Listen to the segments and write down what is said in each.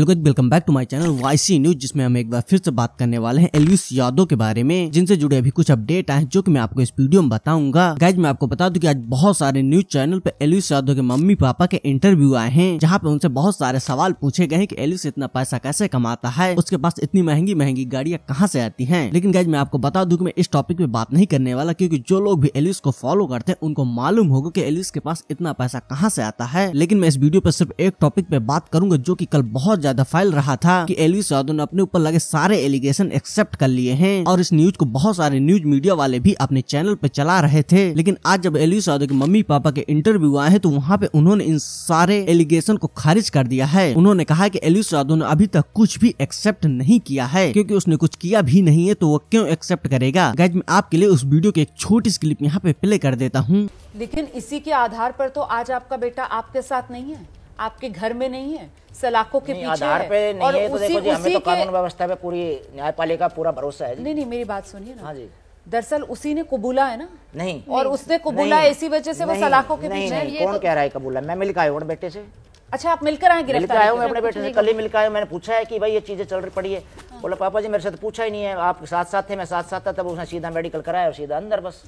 Hello guys welcome back to my channel YC news जिसमें हम एक बार फिर से बात करने वाले हैं एलविस यादव के बारे में जिनसे जुड़े अभी कुछ अपडेट आए जो कि मैं आपको इस वीडियो में बताऊंगा गैज मैं आपको बता दूं कि आज बहुत सारे न्यूज चैनल पे एलविस यादव के मम्मी पापा के इंटरव्यू आए हैं जहाँ पे उनसे बहुत सारे सवाल पूछे गए की एलविस इतना पैसा कैसे कमाता है उसके पास इतनी महंगी महंगी गाड़ियाँ कहाँ से आती है लेकिन गैज मैं आपको बता दू की मैं इस टॉपिक पे बात नहीं करने वाला क्यूँकी जो लोग भी एलविस को फॉलो करते हैं उनको मालूम होगा की एलविस के पास इतना पैसा कहाँ से आता है लेकिन मैं इस वीडियो पर सिर्फ एक टॉपिक पे बात करूंगा जो की कल बहुत ज्यादा फैल रहा था कि एलविस यादव ने अपने ऊपर लगे सारे एलिगेशन एक्सेप्ट कर लिए हैं और इस न्यूज को बहुत सारे न्यूज मीडिया वाले भी अपने चैनल पे चला रहे थे लेकिन आज जब एलविस यादव के मम्मी पापा के इंटरव्यू आए हैं तो वहाँ पे उन्होंने इन सारे एलिगेशन को खारिज कर दिया है उन्होंने कहा की एलविस यादव ने अभी तक कुछ भी एक्सेप्ट नहीं किया है क्यूँकी उसने कुछ किया भी नहीं है तो वो क्यों एक्सेप्ट करेगा गैज मैं आपके लिए उस वीडियो की एक छोटी सी क्लिप यहाँ पे प्ले कर देता हूँ लेकिन इसी के आधार पर तो आज आपका बेटा आपके साथ नहीं है आपके घर में नहीं है सलाखों के पीछे आधार पे नहीं और है तो उसी, देखो जी, हमें तो कानून व्यवस्था पे पूरी न्यायपालिका पूरा भरोसा है जी। नहीं नहीं मेरी बात सुनिए ना हाँ जी दरअसल उसी ने कबूला है ना नहीं और उसने कबूला इसी वजह से वो सलाखों के पीछे कौन तो- कह रहा है कबूला मैं मिलकर आया बेटे से अच्छा आप मिलकर आए गिरफ्तार आया मैं अपने बेटे से कल ही मिलकर आयो मैंने पूछा है कि भाई ये चीज़ें चल रही पड़ी है हाँ। बोला पापा जी मेरे साथ तो पूछा ही नहीं है आप साथ साथ थे मैं साथ साथ था तब उसने सीधा मेडिकल कराया और सीधा अंदर बस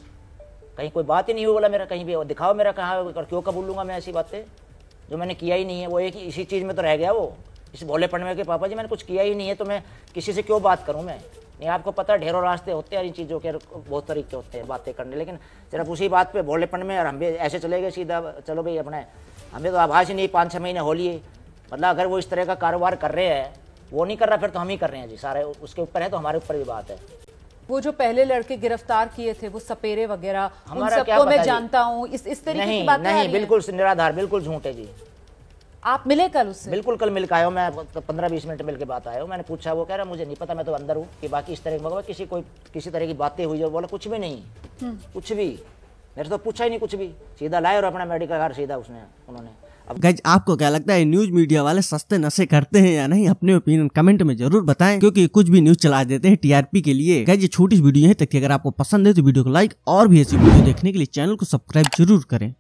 कहीं कोई बात ही नहीं हुई बोला मेरा कहीं भी दिखाओ मेरा कहाँ क्यों कबूलूंगा मैं ऐसी बातें जो मैंने किया ही नहीं है वो एक इसी चीज़ में तो रह गया वो इस भोलेपन में कि पापा जी मैंने कुछ किया ही नहीं है तो मैं किसी से क्यों बात करूँ मैं नहीं आपको पता है ढेरों रास्ते होते हैं इन चीज़ों के बहुत तरीके होते हैं बातें करने लेकिन सिर्फ उसी बात पे भोलेपन में और हम भी ऐसे चले गए सीधा चलो भाई अपने हमें तो आभास ही नहीं पाँच छः महीने हो लिए मतलब अगर वो इस तरह का कारोबार कर रहे हैं वो नहीं कर रहा फिर तो हम ही कर रहे हैं जी सारे उसके ऊपर है तो हमारे ऊपर भी बात है वो जो पहले लड़के गिरफ्तार किए थे वो सपेरे वगैरह उन सबको मैं जानता हूँ इस इस तरीके नहीं, की बात नहीं बिल्कुल निराधार बिल्कुल झूठे जी आप मिले कल उससे बिल्कुल कल मिल आयो मैं पंद्रह बीस मिनट मिल के बात आया हूँ मैंने पूछा वो कह रहा मुझे नहीं पता मैं तो अंदर हूँ कि बाकी इस तरह की किसी कोई किसी तरह की बातें हुई बोला कुछ भी नहीं हम्म। कुछ भी मेरे तो पूछा ही नहीं कुछ भी सीधा लाए और अपना मेडिकल कार्ड सीधा उसने उन्होंने अब गज आपको क्या लगता है न्यूज मीडिया वाले सस्ते नशे करते हैं या नहीं अपने ओपिनियन कमेंट में जरूर बताएं क्योंकि कुछ भी न्यूज चला देते हैं टीआरपी के लिए गज ये छोटी वीडियो है तक अगर आपको पसंद है तो वीडियो को लाइक और भी ऐसी वीडियो देखने के लिए चैनल को सब्सक्राइब जरूर करें